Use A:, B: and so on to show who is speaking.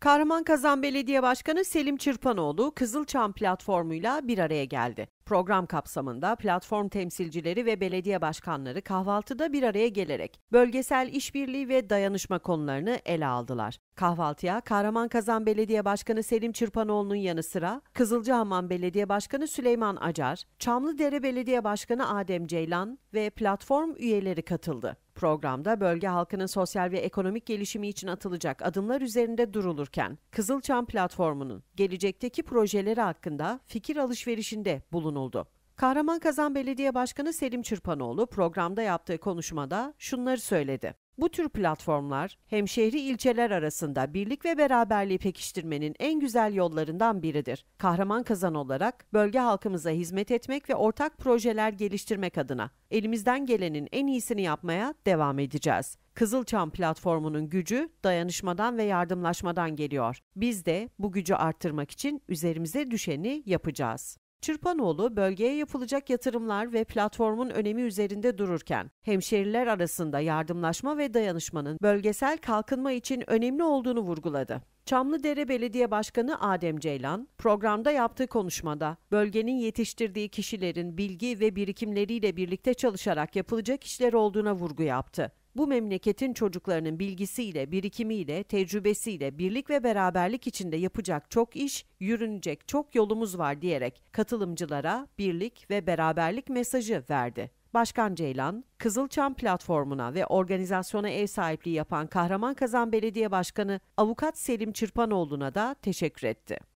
A: Kahraman Belediye Başkanı Selim Çırpanoğlu Kızılçam platformuyla bir araya geldi. Program kapsamında platform temsilcileri ve belediye başkanları kahvaltıda bir araya gelerek bölgesel işbirliği ve dayanışma konularını ele aldılar. Kahvaltıya Kahraman Kazan Belediye Başkanı Selim Çırpanoğlu'nun yanı sıra Kızılcahamam Belediye Başkanı Süleyman Acar, Çamlıdere Belediye Başkanı Adem Ceylan ve platform üyeleri katıldı. Programda bölge halkının sosyal ve ekonomik gelişimi için atılacak adımlar üzerinde durulurken Kızılçam platformunun gelecekteki projeleri hakkında fikir alışverişinde bulunuldu. Kahraman Kazan Belediye Başkanı Selim Çırpanoğlu programda yaptığı konuşmada şunları söyledi. Bu tür platformlar hem şehri ilçeler arasında birlik ve beraberliği pekiştirmenin en güzel yollarından biridir. Kahraman kazan olarak bölge halkımıza hizmet etmek ve ortak projeler geliştirmek adına elimizden gelenin en iyisini yapmaya devam edeceğiz. Kızılçam platformunun gücü dayanışmadan ve yardımlaşmadan geliyor. Biz de bu gücü arttırmak için üzerimize düşeni yapacağız. Çırpanoğlu bölgeye yapılacak yatırımlar ve platformun önemi üzerinde dururken hemşeriler arasında yardımlaşma ve dayanışmanın bölgesel kalkınma için önemli olduğunu vurguladı. Çamlıdere Belediye Başkanı Adem Ceylan programda yaptığı konuşmada bölgenin yetiştirdiği kişilerin bilgi ve birikimleriyle birlikte çalışarak yapılacak işler olduğuna vurgu yaptı bu memleketin çocuklarının bilgisiyle, birikimiyle, tecrübesiyle, birlik ve beraberlik içinde yapacak çok iş, yürünecek çok yolumuz var diyerek katılımcılara birlik ve beraberlik mesajı verdi. Başkan Ceylan, Kızılçam platformuna ve organizasyona ev sahipliği yapan Kahraman Kazan Belediye Başkanı Avukat Selim Çırpanoğlu'na da teşekkür etti.